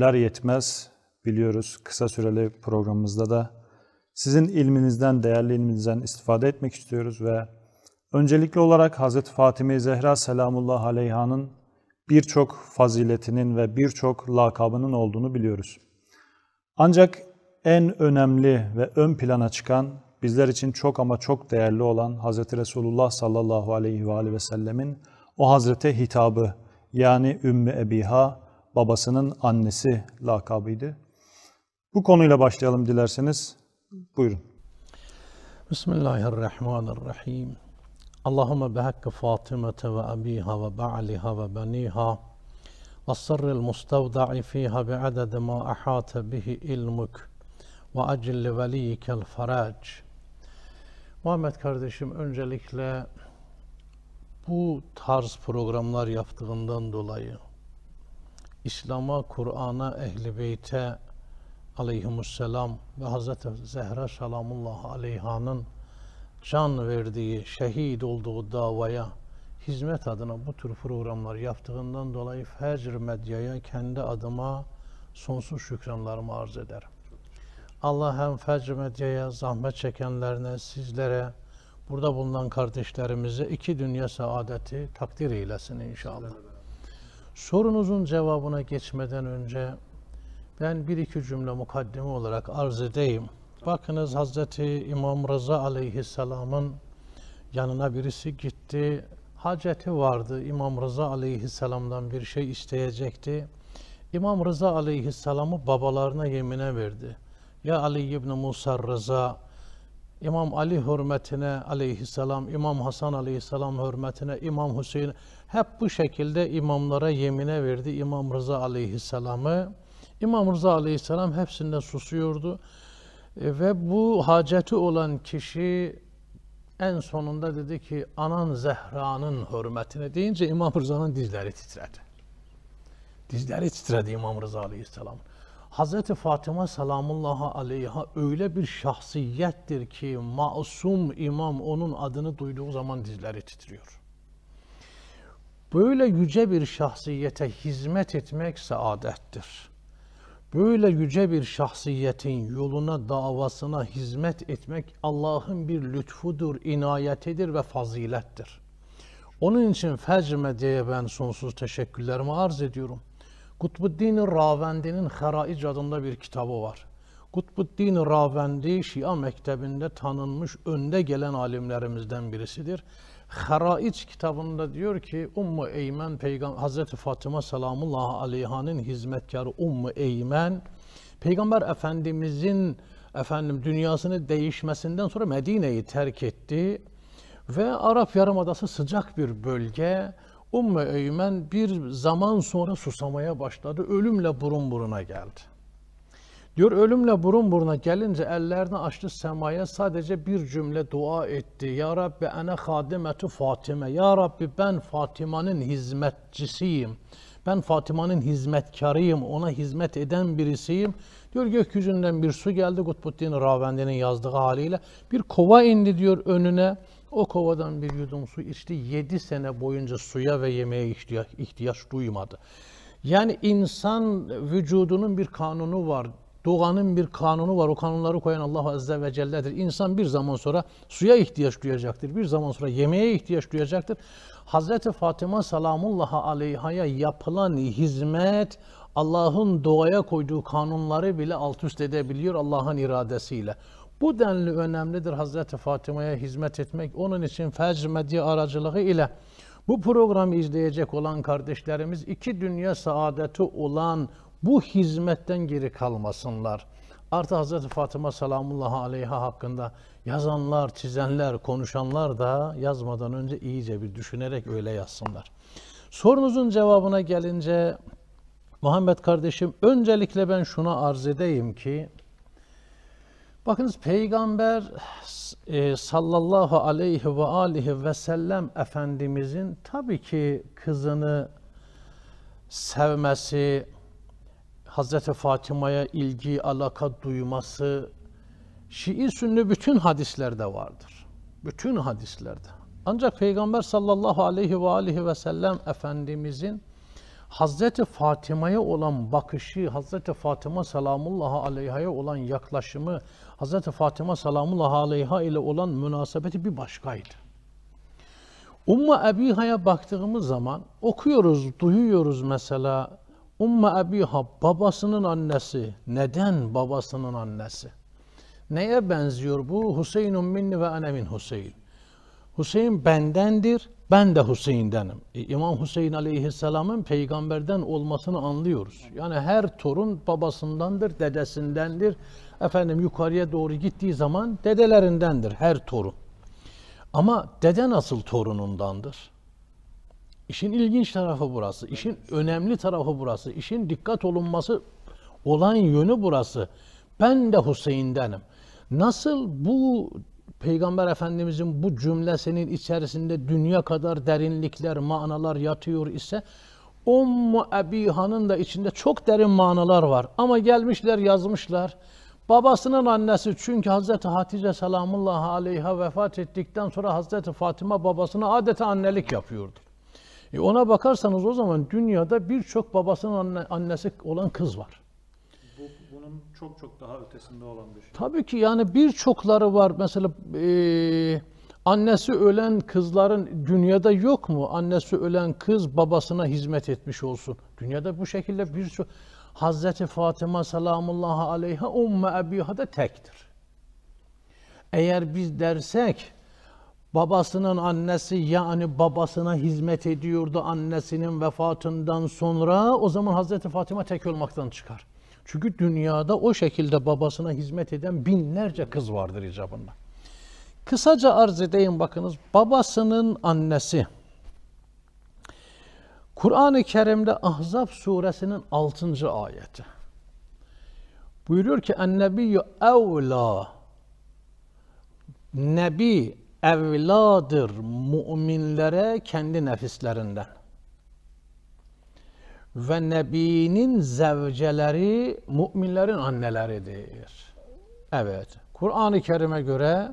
ömürler yetmez biliyoruz. Kısa süreli programımızda da sizin ilminizden, değerli ilminizden istifade etmek istiyoruz ve öncelikli olarak Hz. Fatime Zehra Selamullah Aleyha'nın birçok faziletinin ve birçok lakabının olduğunu biliyoruz. Ancak en önemli ve ön plana çıkan, bizler için çok ama çok değerli olan Hz. Resulullah sallallahu aleyhi ve, sellemin o Hazrete hitabı yani Ümmü Ebiha babasının annesi lakabıydı. Bu konuyla başlayalım dilerseniz. Buyurun. Bismillahirrahmanirrahim. Allahümme bihakkı Fatıme'te ve abiha ve ba'liha ve baniha ve sırril mustavda'i fiha bi'adede ma ahate bihi ilmuk. ve acilli veliyikel ferac. Muhammed kardeşim öncelikle bu tarz programlar yaptığından dolayı İslam'a, Kur'an'a, Ehl-i Beyt'e aleyhimusselam ve Hz. Zehra salamullah aleyhanın can verdiği, şehit olduğu davaya hizmet adına bu tür programlar yaptığından dolayı Fecr Medya'ya kendi adıma sonsuz şükranlarımı arz ederim. Allah hem Fecr Medya'ya, zahmet çekenlerine, sizlere, burada bulunan kardeşlerimize iki dünya saadeti takdir eylesin inşallah. Sorunuzun cevabına geçmeden önce ben bir iki cümle mukaddime olarak arz edeyim. Bakınız Hazreti İmam Rıza Aleyhisselam'ın yanına birisi gitti. Haceti vardı. İmam Rıza Aleyhisselam'dan bir şey isteyecekti. İmam Rıza Aleyhisselam'ı babalarına yemine verdi. Ya Ali İbni Musa Rıza, İmam Ali hürmetine aleyhisselam, İmam Hasan aleyhisselam hürmetine, İmam Hüseyin hep bu şekilde imamlara yemine verdi İmam Rıza Aleyhisselam'ı. İmam Rıza Aleyhisselam hepsinden susuyordu. E, ve bu haceti olan kişi en sonunda dedi ki anan Zehra'nın hürmetine deyince İmam Rıza'nın dizleri titredi. Dizleri titredi İmam Rıza Aleyhisselam. Hazreti Fatıma selamullahi aleyha öyle bir şahsiyettir ki masum imam onun adını duyduğu zaman dizleri titriyor. Böyle yüce bir şahsiyete hizmet etmek saadettir. Böyle yüce bir şahsiyetin yoluna, davasına hizmet etmek Allah'ın bir lütfudur, inayetidir ve fazilettir. Onun için Fecme diye ben sonsuz teşekkürlerimi arz ediyorum. Kutbuddin Ravendi'nin Heraic adında bir kitabı var. Kutbuddin Ravendi Şia mektebinde tanınmış önde gelen alimlerimizden birisidir. Haraç kitabında diyor ki Ummu Eymen Peygam Hazreti Fatıma Selamullah Aleyha'nın hizmetkarı Ummu Eymen Peygamber Efendimizin efendim dünyasını değişmesinden sonra Medine'yi terk etti ve Arap Yarımadası sıcak bir bölge. Ummu Eymen bir zaman sonra susamaya başladı. Ölümle burun buruna geldi. Diyor ölümle burun buruna gelince ellerini açtı semaya sadece bir cümle dua etti. Ya Rabbi ene hadimetu Fatime. Ya Rabbi ben Fatima'nın hizmetçisiyim. Ben Fatima'nın hizmetkarıyım. Ona hizmet eden birisiyim. Diyor gökyüzünden bir su geldi. Kutbuddin Ravendi'nin yazdığı haliyle. Bir kova indi diyor önüne. O kovadan bir yudum su içti. Yedi sene boyunca suya ve yemeğe ihtiyaç, ihtiyaç duymadı. Yani insan vücudunun bir kanunu var. Doğanın bir kanunu var. O kanunları koyan Allah Azze ve Celle'dir. İnsan bir zaman sonra suya ihtiyaç duyacaktır. Bir zaman sonra yemeğe ihtiyaç duyacaktır. Hz. Fatıma salamullah aleyhaya yapılan hizmet Allah'ın doğaya koyduğu kanunları bile alt üst edebiliyor Allah'ın iradesiyle. Bu denli önemlidir Hazreti Fatıma'ya hizmet etmek. Onun için Fecr Medya aracılığı ile bu programı izleyecek olan kardeşlerimiz iki dünya saadeti olan bu hizmetten geri kalmasınlar. Artı Hazreti Fatıma selamullahi aleyha hakkında yazanlar, çizenler, konuşanlar da yazmadan önce iyice bir düşünerek öyle yazsınlar. Sorunuzun cevabına gelince Muhammed kardeşim öncelikle ben şuna arz edeyim ki bakınız peygamber e, sallallahu aleyhi ve alihi ve sellem efendimizin tabii ki kızını sevmesi, Hazreti Fatıma'ya ilgi, alaka duyması, Şii sünni bütün hadislerde vardır. Bütün hadislerde. Ancak Peygamber sallallahu aleyhi ve aleyhi ve sellem Efendimizin Hazreti Fatıma'ya olan bakışı, Hazreti Fatıma salamullahi aleyha'ya olan yaklaşımı, Hazreti Fatıma salamullahi aleyha ile olan münasebeti bir başkaydı. Umma Ebiha'ya baktığımız zaman okuyoruz, duyuyoruz mesela Umme Ebiha babasının annesi. Neden babasının annesi? Neye benziyor bu? Hüseyinun minni ve ene min Hüseyin. Hüseyin bendendir, ben de Hüseyin'denim. E, İmam Hüseyin aleyhisselamın peygamberden olmasını anlıyoruz. Yani her torun babasındandır, dedesindendir. Efendim yukarıya doğru gittiği zaman dedelerindendir her torun. Ama dede nasıl torunundandır? İşin ilginç tarafı burası. işin önemli tarafı burası. işin dikkat olunması olan yönü burası. Ben de Hüseyin'denim. Nasıl bu Peygamber Efendimizin bu cümlesinin içerisinde dünya kadar derinlikler, manalar yatıyor ise Ummu Ebiha'nın da içinde çok derin manalar var. Ama gelmişler yazmışlar. Babasının annesi çünkü Hazreti Hatice selamullah aleyha vefat ettikten sonra Hazreti Fatıma babasına adeta annelik yapıyordu. E ona bakarsanız o zaman dünyada birçok babasının anne, annesi olan kız var. Bu, bunun çok çok daha ötesinde olan bir şey. Tabii ki yani birçokları var. Mesela e, annesi ölen kızların dünyada yok mu? Annesi ölen kız babasına hizmet etmiş olsun. Dünyada bu şekilde birçok... Hazreti Fatıma salamullahi aleyha umme ebihada tektir. Eğer biz dersek Babasının annesi yani babasına hizmet ediyordu annesinin vefatından sonra o zaman Hazreti Fatıma tek olmaktan çıkar. Çünkü dünyada o şekilde babasına hizmet eden binlerce kız vardır icabında. Kısaca arz edeyim bakınız babasının annesi Kur'an-ı Kerim'de Ahzab suresinin 6. ayeti. Buyuruyor ki ennebiyyü evla Nebi evladır müminlere kendi nefislerinden. Ve Nebi'nin zevceleri müminlerin anneleridir. Evet, Kur'an-ı Kerim'e göre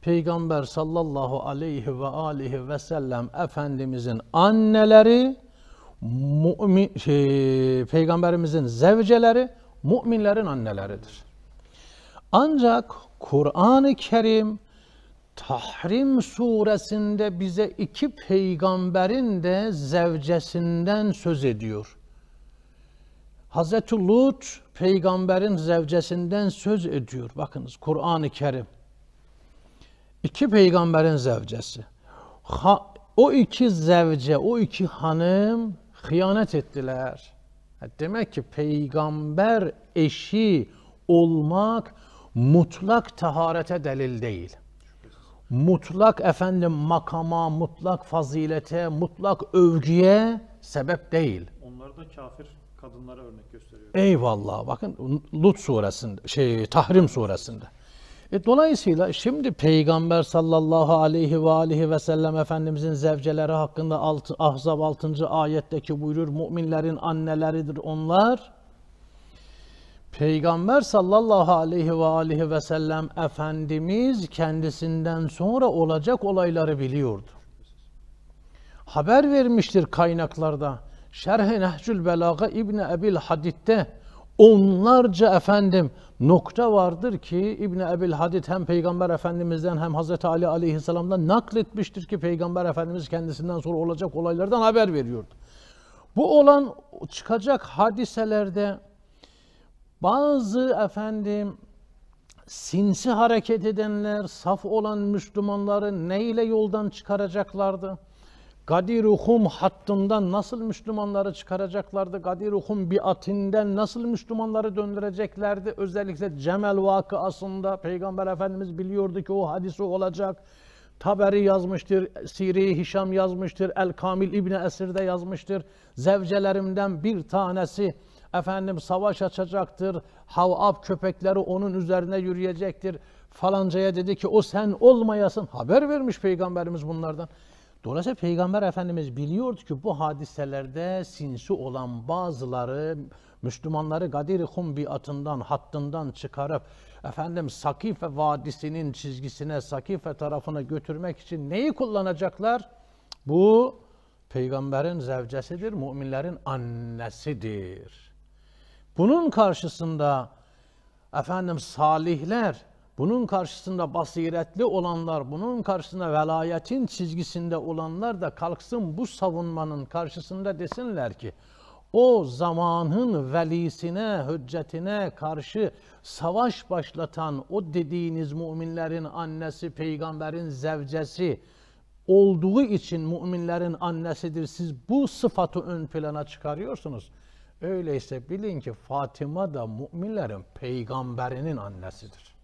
Peygamber sallallahu aleyhi ve aleyhi ve sellem Efendimizin anneleri, mümin, şey, Peygamberimizin zevceleri, müminlerin anneleridir. Ancak Kur'an-ı Kerim Tahrim suresinde bize iki peygamberin de zevcesinden söz ediyor. Hazreti Lut peygamberin zevcesinden söz ediyor. Bakınız Kur'an-ı Kerim. İki peygamberin zevcesi. Ha, o iki zevce, o iki hanım hıyanet ettiler. Demek ki peygamber eşi olmak mutlak taharete delil değil. mutlak efendim makama, mutlak fazilete, mutlak övgüye sebep değil. Onlar da kafir kadınlara örnek gösteriyor. Eyvallah. Bakın Lut suresinde, şey Tahrim suresinde. E, dolayısıyla şimdi Peygamber sallallahu aleyhi ve aleyhi ve sellem Efendimizin zevceleri hakkında alt, Ahzab 6. ayetteki buyurur müminlerin anneleridir onlar. Peygamber sallallahu aleyhi ve aleyhi ve sellem Efendimiz kendisinden sonra olacak olayları biliyordu. Haber vermiştir kaynaklarda. Şerh-i Nehcül Belaga İbni Ebil Hadid'de onlarca efendim nokta vardır ki İbni Ebil Hadid hem Peygamber Efendimiz'den hem Hazreti Ali Aleyhisselam'dan nakletmiştir ki Peygamber Efendimiz kendisinden sonra olacak olaylardan haber veriyordu. Bu olan çıkacak hadiselerde bazı efendim sinsi hareket edenler, saf olan Müslümanları neyle yoldan çıkaracaklardı? Gadiruhum hattından nasıl Müslümanları çıkaracaklardı? Gadiruhum biatinden nasıl Müslümanları döndüreceklerdi? Özellikle Cemel vakıasında Peygamber Efendimiz biliyordu ki o hadisi olacak. Taberi yazmıştır, Siri Hişam yazmıştır, El Kamil İbni Esir de yazmıştır. Zevcelerimden bir tanesi Efendim savaş açacaktır. Havap köpekleri onun üzerine yürüyecektir. Falancaya dedi ki o sen olmayasın. Haber vermiş peygamberimiz bunlardan. Dolayısıyla Peygamber Efendimiz biliyordu ki bu hadiselerde sinsi olan bazıları Müslümanları Gadir-i Humbi atından, hattından çıkarıp efendim Sakife Vadisi'nin çizgisine, Sakife tarafına götürmek için neyi kullanacaklar? Bu peygamberin zevcesidir, müminlerin annesidir. Bunun karşısında efendim salihler, bunun karşısında basiretli olanlar, bunun karşısında velayetin çizgisinde olanlar da kalksın bu savunmanın karşısında desinler ki o zamanın velisine, hüccetine karşı savaş başlatan o dediğiniz müminlerin annesi, peygamberin zevcesi olduğu için müminlerin annesidir. Siz bu sıfatı ön plana çıkarıyorsunuz. Öyleyse bilin ki Fatıma da müminlerin peygamberinin annesidir.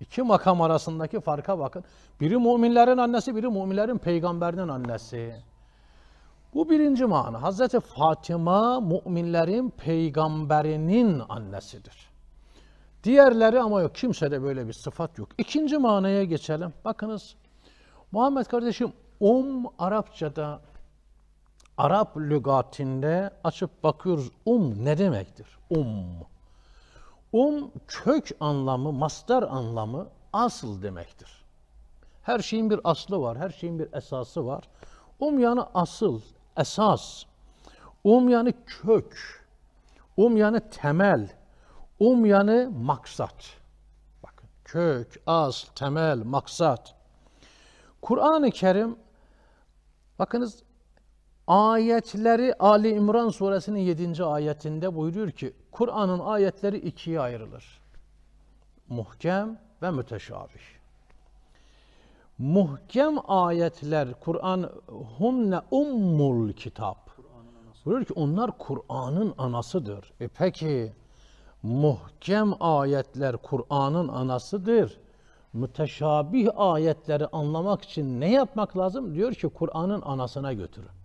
İki makam arasındaki farka bakın. Biri müminlerin annesi, biri müminlerin peygamberinin annesi. Bu birinci mana. Hazreti Fatıma müminlerin peygamberinin annesidir. Diğerleri ama yok. Kimsede böyle bir sıfat yok. İkinci manaya geçelim. Bakınız. Muhammed kardeşim Um Arapçada Arap lügatinde açıp bakıyoruz um ne demektir? Um. Um kök anlamı, mastar anlamı asıl demektir. Her şeyin bir aslı var, her şeyin bir esası var. Um yani asıl, esas. Um yani kök. Um yani temel. Um yani maksat. Bakın kök, asıl, temel, maksat. Kur'an-ı Kerim bakınız Ayetleri Ali İmran suresinin 7. ayetinde buyuruyor ki Kur'an'ın ayetleri ikiye ayrılır. Muhkem ve müteşabih. Muhkem ayetler Kur'an humne ummul kitap. Buyuruyor ki onlar Kur'an'ın anasıdır. E peki muhkem ayetler Kur'an'ın anasıdır. Müteşabih ayetleri anlamak için ne yapmak lazım? Diyor ki Kur'an'ın anasına götürün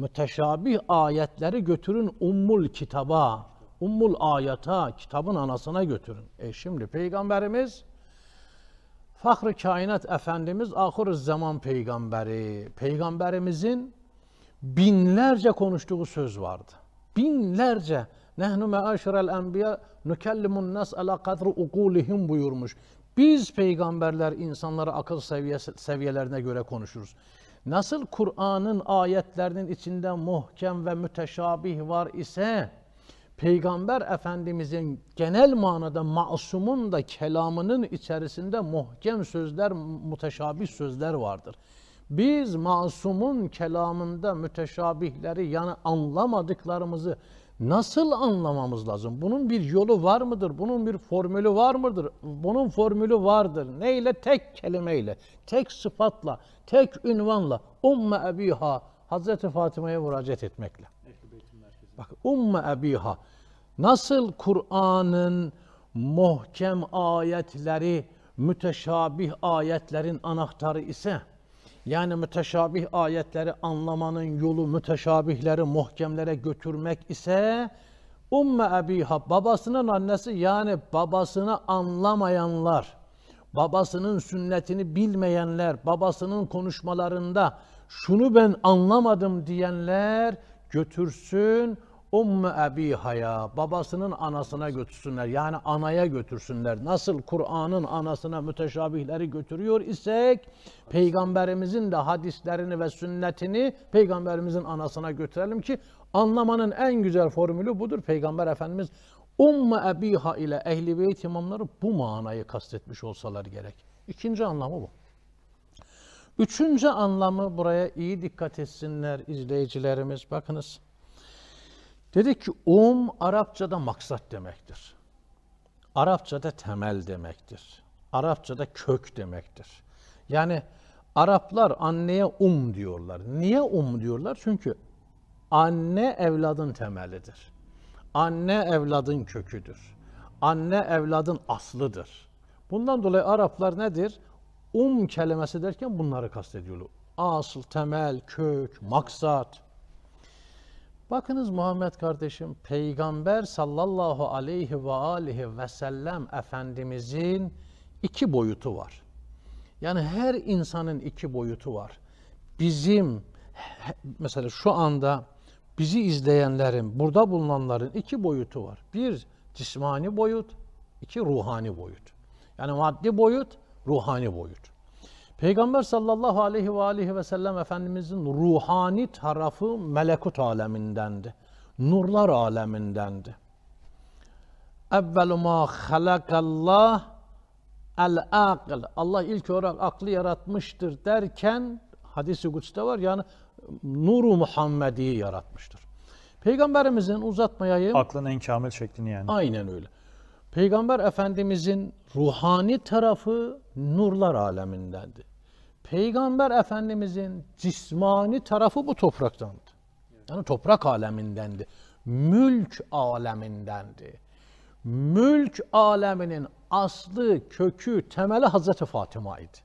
müteşabih ayetleri götürün ummul kitaba, ummul ayata, kitabın anasına götürün. E şimdi Peygamberimiz Fahri Kainat Efendimiz ahir zaman peygamberi. Peygamberimizin binlerce konuştuğu söz vardı. Binlerce. Nehnu meaşirel enbiya nükellimun nas ala kadri ukulihim buyurmuş. Biz peygamberler insanlara akıl seviyesi, seviyelerine göre konuşuruz. Nasıl Kur'an'ın ayetlerinin içinde muhkem ve müteşabih var ise Peygamber Efendimizin genel manada masumun da kelamının içerisinde muhkem sözler, müteşabih sözler vardır. Biz masumun kelamında müteşabihleri yani anlamadıklarımızı Nasıl anlamamız lazım? Bunun bir yolu var mıdır? Bunun bir formülü var mıdır? Bunun formülü vardır. Neyle? Tek kelimeyle, tek sıfatla, tek ünvanla. Umme ebiha. Hazreti Fatıma'ya müracaat etmekle. Bak umme ebiha. Nasıl Kur'an'ın muhkem ayetleri, müteşabih ayetlerin anahtarı ise, yani müteşabih ayetleri anlamanın yolu müteşabihleri muhkemlere götürmek ise Umme Ebiha babasının annesi yani babasını anlamayanlar, babasının sünnetini bilmeyenler, babasının konuşmalarında şunu ben anlamadım diyenler götürsün Umme ebihaya babasının anasına götürsünler. Yani anaya götürsünler. Nasıl Kur'an'ın anasına müteşabihleri götürüyor isek peygamberimizin de hadislerini ve sünnetini peygamberimizin anasına götürelim ki anlamanın en güzel formülü budur. Peygamber Efendimiz Umme ebiha ile ehli beyt imamları bu manayı kastetmiş olsalar gerek. İkinci anlamı bu. Üçüncü anlamı buraya iyi dikkat etsinler izleyicilerimiz. Bakınız. Dedi ki um Arapçada maksat demektir. Arapçada temel demektir. Arapçada kök demektir. Yani Araplar anneye um diyorlar. Niye um diyorlar? Çünkü anne evladın temelidir. Anne evladın köküdür. Anne evladın aslıdır. Bundan dolayı Araplar nedir? Um kelimesi derken bunları kastediyorlar. Asıl, temel, kök, maksat. Bakınız Muhammed kardeşim, Peygamber sallallahu aleyhi ve aleyhi ve sellem Efendimizin iki boyutu var. Yani her insanın iki boyutu var. Bizim mesela şu anda bizi izleyenlerin, burada bulunanların iki boyutu var. Bir cismani boyut, iki ruhani boyut. Yani maddi boyut, ruhani boyut. Peygamber sallallahu aleyhi ve aleyhi ve sellem Efendimizin ruhani tarafı melekut alemindendi. Nurlar alemindendi. Evvelu ma halakallah el akıl. Allah ilk olarak aklı yaratmıştır derken hadisi güçte var yani nuru Muhammedi'yi yaratmıştır. Peygamberimizin uzatmayayım. Aklın en kamil şeklini yani. Aynen öyle. Peygamber Efendimizin ruhani tarafı nurlar alemindendi. Peygamber Efendimizin cismani tarafı bu topraktandı. Yani toprak alemindendi. Mülk alemindendi. Mülk aleminin aslı, kökü, temeli Hazreti Fatıma idi.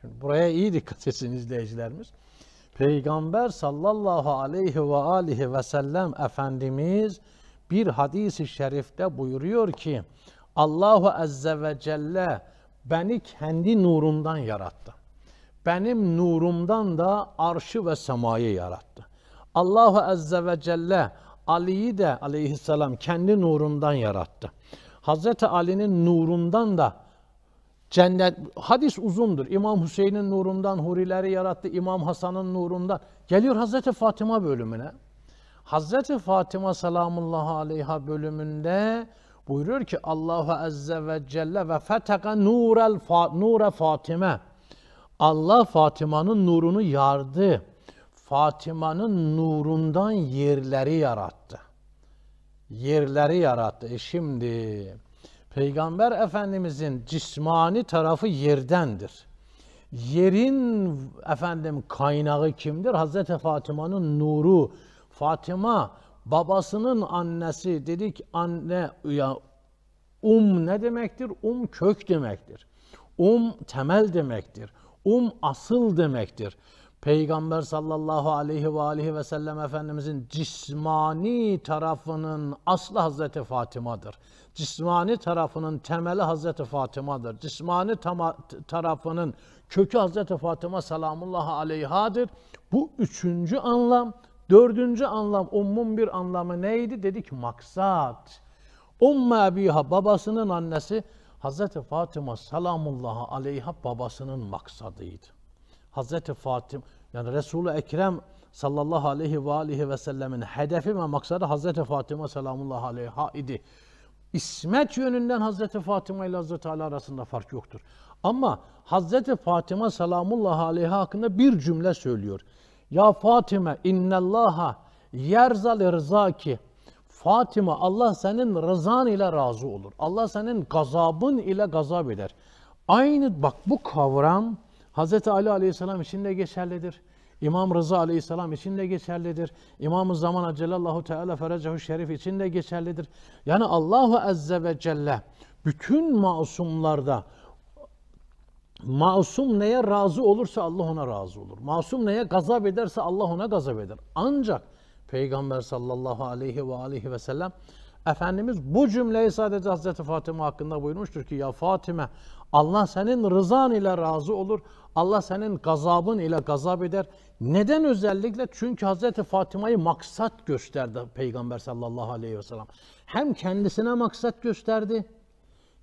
Şimdi buraya iyi dikkat etsin izleyicilerimiz. Peygamber sallallahu aleyhi ve alihi ve sellem Efendimiz bir hadisi şerifte buyuruyor ki Allahu Azze ve Celle beni kendi nurundan yarattı benim nurumdan da arşı ve semayı yarattı. Allahu Azze ve Celle Ali'yi de aleyhisselam kendi nurundan yarattı. Hazreti Ali'nin nurundan da cennet, hadis uzundur. İmam Hüseyin'in nurundan hurileri yarattı, İmam Hasan'ın nurundan. Geliyor Hazreti Fatıma bölümüne. Hazreti Fatıma salamullahi aleyha bölümünde buyuruyor ki Allahu Azze ve Celle ve feteka nurel fa, nure Fatime. Allah Fatıma'nın nurunu yardı. Fatıma'nın nurundan yerleri yarattı. Yerleri yarattı. E şimdi Peygamber Efendimizin cismani tarafı yerdendir. Yerin efendim kaynağı kimdir? Hazreti Fatıma'nın nuru. Fatıma babasının annesi dedik anne ya um ne demektir? Um kök demektir. Um temel demektir. Um asıl demektir. Peygamber sallallahu aleyhi ve aleyhi ve sellem Efendimizin cismani tarafının aslı Hazreti Fatıma'dır. Cismani tarafının temeli Hazreti Fatıma'dır. Cismani tarafının kökü Hazreti Fatıma salamullahi aleyhadır. Bu üçüncü anlam. Dördüncü anlam, ummun bir anlamı neydi? Dedik maksat. Umme biha babasının annesi Hazreti Fatıma salamullahi aleyha babasının maksadıydı. Hazreti Fatim, yani Resul-i Ekrem sallallahu aleyhi ve aleyhi ve sellemin hedefi ve maksadı Hazreti Fatıma salamullahi aleyha idi. İsmet yönünden Hazreti Fatıma ile Hazreti Ali arasında fark yoktur. Ama Hazreti Fatıma salamullahi aleyha hakkında bir cümle söylüyor. Ya Fatime, innallaha yerzal irzaki Fatima Allah senin rızan ile razı olur. Allah senin gazabın ile gazap eder. Aynı bak bu kavram Hz. Ali Aleyhisselam için de geçerlidir. İmam Rıza Aleyhisselam için de geçerlidir. İmam-ı Zaman Celallahu Teala Ferecehu Şerif için de geçerlidir. Yani Allahu Azze ve Celle bütün masumlarda masum neye razı olursa Allah ona razı olur. Masum neye gazap ederse Allah ona gazap eder. Ancak Peygamber sallallahu aleyhi ve aleyhi ve sellem Efendimiz bu cümleyi sadece Hazreti Fatıma hakkında buyurmuştur ki ya Fatime Allah senin rızan ile razı olur. Allah senin gazabın ile gazap eder. Neden özellikle? Çünkü Hazreti Fatıma'yı maksat gösterdi Peygamber sallallahu aleyhi ve sellem. Hem kendisine maksat gösterdi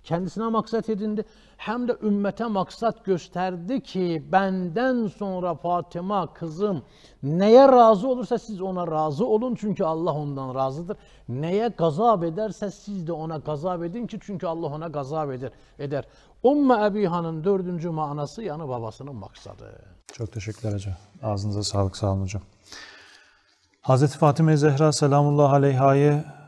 kendisine maksat edindi hem de ümmete maksat gösterdi ki benden sonra Fatıma kızım neye razı olursa siz ona razı olun çünkü Allah ondan razıdır. Neye gazap ederse siz de ona gazap edin ki çünkü Allah ona gazap eder. eder. Umme Ebiha'nın dördüncü manası yani babasının maksadı. Çok teşekkürler hocam. Ağzınıza sağlık sağ olun hocam. Hazreti Fatime Zehra selamullah aleyha'yı